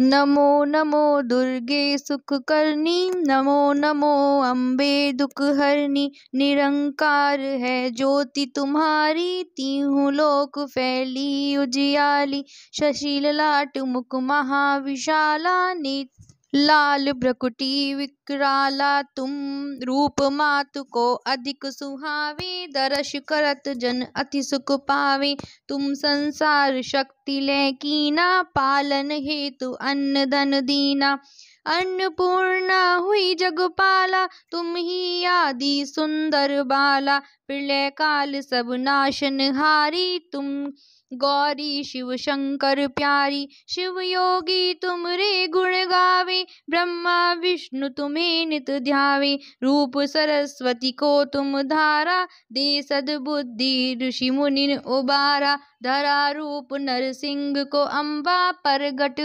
नमो नमो दुर्गे सुख करनी नमो नमो अम्बे दुखहरणी निरंकार है ज्योति तुम्हारी तीहू लोक फैली उजियाली शशील लाट मुख महाविशाला नीत लाल ब्रकुटी विकराला तुम रूप मातु को अधिक सुहावी दर्श करत जन अति सुख पावे तुम संसार शक्ति ले कीना पालन हेतु अन्न धन दीना अन्नपूर्णा हुई जगपाला तुम ही आदि सुंदर बाला प्रलय काल सब नाशन हारी तुम गौरी शिव शंकर प्यारी शिव योगी तुम रे गुण ब्रह्मा विष्णु तुम्हें नित ध्यावे रूप सरस्वती को तुम धारा दे सदबुद्धि ऋषि मुनि उबारा धरा रूप नरसिंह को अम्बा परगट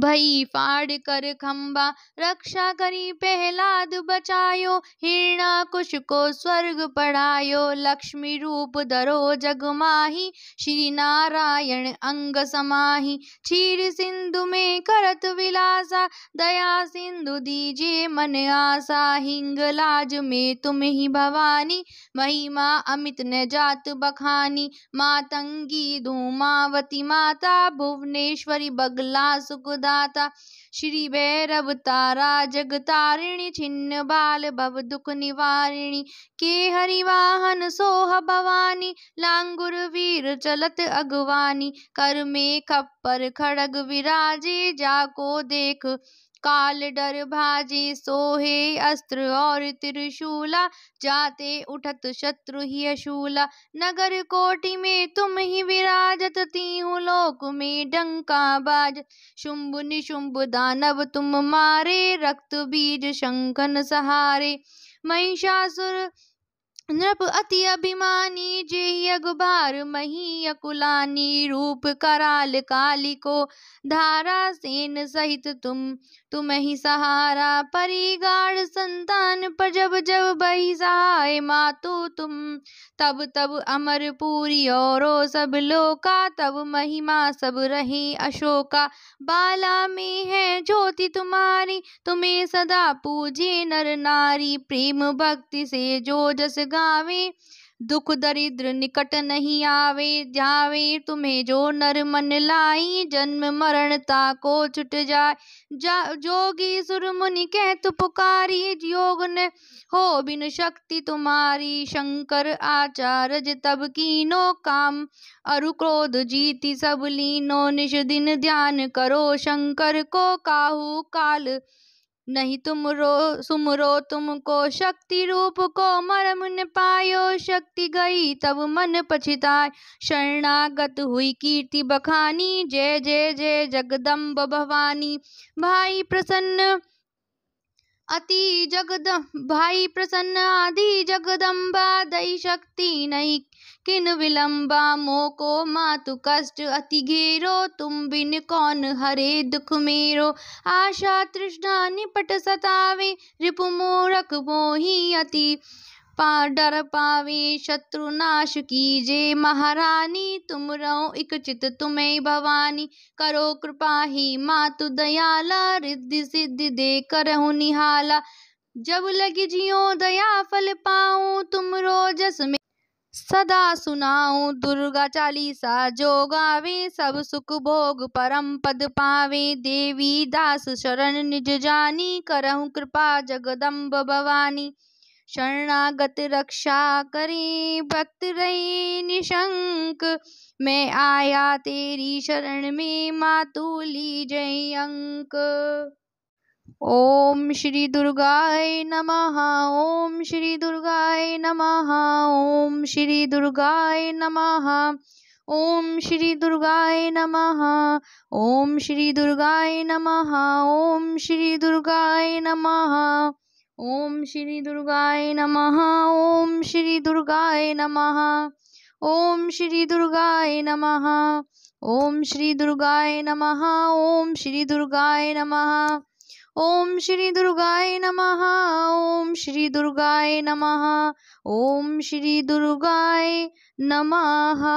भई फाड़ कर खम्बा रक्षा करी पहलाद बचायो हिरणा कुश को स्वर्ग पढ़ायो लक्ष्मी रूप धरो माही श्री नारायण अंग समाही क्षीर सिंधु में करत विलासा दया सिंधु दीजे मन आसा हिंग लाज में तुम ही भवानी महिमा अमित न जात बखानी मातंगी धूमावती माता भुवनेश्वरी बगला सुख दाता श्री भैरव तारा जग तारिणी छिन्न बाल भव दुख निवारिणी के हरि वाहन सोह भवानी लांगुर वीर चलत अगवानी कर में खप्पर खड़ग विराजे जाको देख काल डर भाजे सोहे अस्त्र और त्रिशूला जाते उठत शत्रु ही अशूला नगर कोटि में तुम ही विराजत तीहु लोक में डंका बाज शुंभ निशुंभ दानव तुम मारे रक्त बीज शंखन सहारे महिषासुर नृप अति अभिमानी जेह्य गुबार मही अकुलानी रूप कराल काली को धारा सेन सहित तुम तुम ही सहारा परिगाढ़ संतान पर जब जब बही सहाय मातु तुम तब तब अमर पूरी और सब लोका तब महिमा सब रहे अशोका बाला में है ज्योति तुम्हारी तुम्हें सदा पूजे नर नारी प्रेम भक्ति से जो जस लगावे दुख दरिद्र निकट नहीं आवे जावे तुम्हें जो नर मन लाई जन्म मरण ता को छुट जाए जा जोगी सुर मुनि कह तु पुकारी योग न हो बिन शक्ति तुम्हारी शंकर आचार्य तब कीनो काम अरु क्रोध जीती सब लीनो निष दिन ध्यान करो शंकर को काहू काल नहीं तुम रो सुम तुमको शक्ति रूप को मरम न पायो शक्ति गई तब मन पछिताय शरणागत हुई कीर्ति बखानी जय जय जय जगदम्ब भवानी भाई प्रसन्न अति जगद भाई प्रसन्न आदि जगदम्बा दई शक्ति नई किन विलंबा मोको मातु कष्ट अति घेरो तुम बिन कौन हरे दुख मेरो आशा तृष्णा निपट सतावे रिपु मोरक मोही अति पा डर पावे शत्रु नाश कीजे महारानी तुम रहो इक चित तुम्हे भवानी करो कृपा ही मातु दयाला रिद्धि सिद्धि दे कर निहाला जब लगी जियो दया फल पाऊ तुम रो जस में सदा सुनाऊ दुर्गा चालीसा जो गावे सब सुख भोग परम पद पावे देवी दास शरण निज जानी करहु कृपा जगदम्ब भवानी शरणागत रक्षा करी भक्त रही निशंक मैं आया तेरी शरण में मातुली जय अंक ओम श्री दुर्गाय नमः ओम श्री दुर्गाय नमः ओम श्री दुर्गाय नमः ओम श्री दुर्गाय नमः ओम श्री दुर्गाय नमः ओम श्री दुर्गाय नमः ओम श्री दुर्गाय नमः ओम श्री दुर्गाय नमः ओम श्री दुर्गाय नमः ओम श्री दुर्गाय नमः ओम श्री दुर्गाय नमः ओम श्री दुर्गाय नमः ओम श्री दुर्गाय नमः ओम श्री दुर्गाय नमः